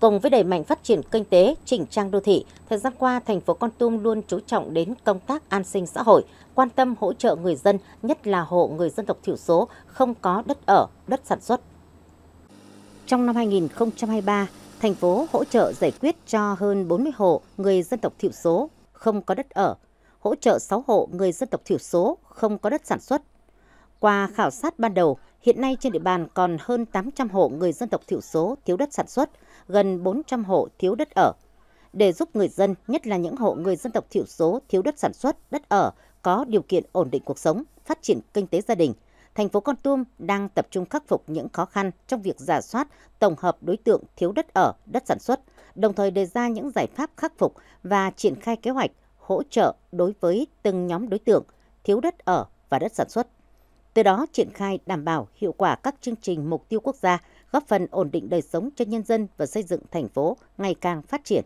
Cùng với đẩy mạnh phát triển kinh tế, chỉnh trang đô thị, thời gian qua thành phố Con Tum luôn chú trọng đến công tác an sinh xã hội, quan tâm hỗ trợ người dân, nhất là hộ người dân tộc thiểu số không có đất ở, đất sản xuất. Trong năm 2023, thành phố hỗ trợ giải quyết cho hơn 40 hộ người dân tộc thiểu số không có đất ở, hỗ trợ 6 hộ người dân tộc thiểu số không có đất sản xuất. Qua khảo sát ban đầu, Hiện nay trên địa bàn còn hơn 800 hộ người dân tộc thiểu số thiếu đất sản xuất, gần 400 hộ thiếu đất ở. Để giúp người dân, nhất là những hộ người dân tộc thiểu số thiếu đất sản xuất, đất ở có điều kiện ổn định cuộc sống, phát triển kinh tế gia đình, thành phố Con Tum đang tập trung khắc phục những khó khăn trong việc giả soát, tổng hợp đối tượng thiếu đất ở, đất sản xuất, đồng thời đề ra những giải pháp khắc phục và triển khai kế hoạch hỗ trợ đối với từng nhóm đối tượng thiếu đất ở và đất sản xuất từ đó triển khai đảm bảo hiệu quả các chương trình mục tiêu quốc gia, góp phần ổn định đời sống cho nhân dân và xây dựng thành phố ngày càng phát triển